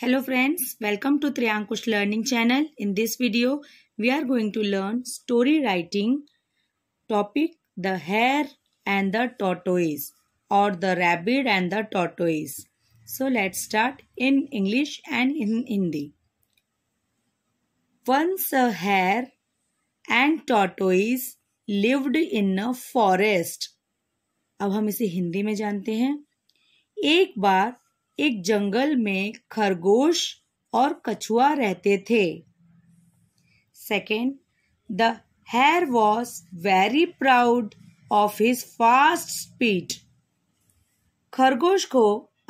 Hello friends, welcome to Triankush learning channel. In this video, we are going to learn story writing topic the hare and the tortoise or the rabbit and the tortoise. So let's start in English and in Hindi. Once a hare and tortoise lived in a forest. अब हम इसे हिंदी में जानते हैं एक बार एक जंगल में खरगोश और कछुआ रहते थे second the hare was very proud of his fast speed खरगोश को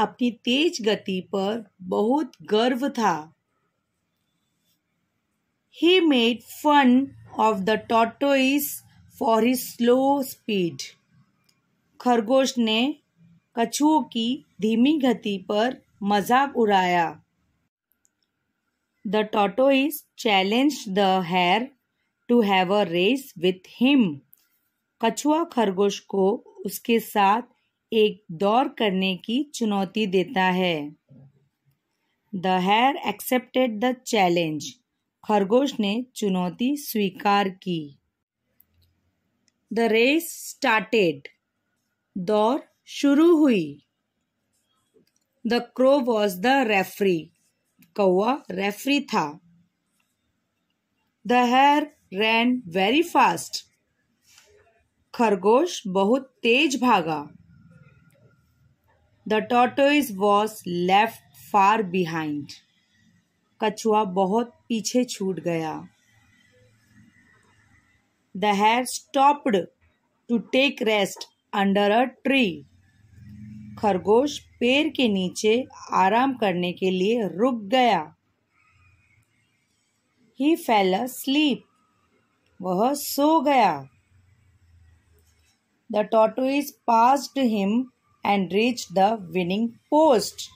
अपनी तेज गति पर बहुत गर्व था he made fun of the tortoise for his slow speed खरगोश ने कछुओं की धीमी गति पर मजाक उड़ाया the is challenge the hare to have a race with him कछुआ खरगोश को उसके साथ एक दौड़ करने की चुनौती देता है the hare accepted the challenge खरगोश ने चुनौती स्वीकार की द रेस स्टार्टेड दौड़ शुरू हुई the crow was the referee कौआ रेफरी था the hare ran very fast खरगोश बहुत तेज भागा the tortoise was left far behind कछुआ बहुत पीछे छूट गया the hare stopped to take rest under a tree खरगोश पेड़ के नीचे आराम करने के लिए रुक गया ही फैल स्लीप वह सो गया the tortoise passed him and reach the winning post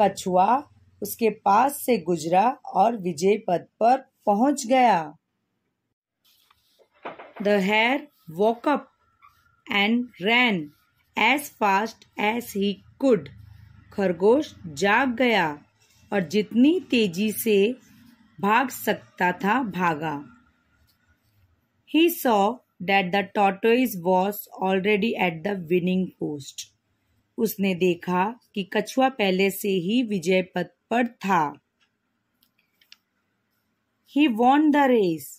कछुआ उसके पास से गुजरा और विजय पद पर पहुंच गया the hare woke up and ran as fast as he could खरगोश जाग गया और जितनी तेजी से भाग सकता था भागा he saw that the tortoise was already at the winning post उसने देखा कि कछुआ पहले से ही विजय पथ पर था ही वॉन द रेस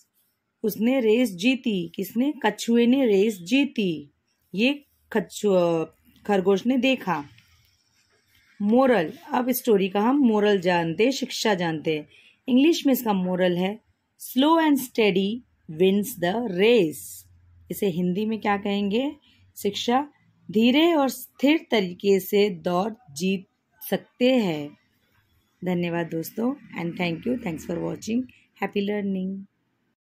उसने रेस जीती किसने कछुए ने रेस जीती ये खरगोश ने देखा मोरल अब स्टोरी का हम मोरल जानते शिक्षा जानते हैं इंग्लिश में इसका मोरल है slow and steady wins the race इसे हिंदी में क्या कहेंगे शिक्षा धीरे और स्थिर तरीके से दौड़ जीत सकते हैं धन्यवाद दोस्तों and thank you thanks for watching happy learning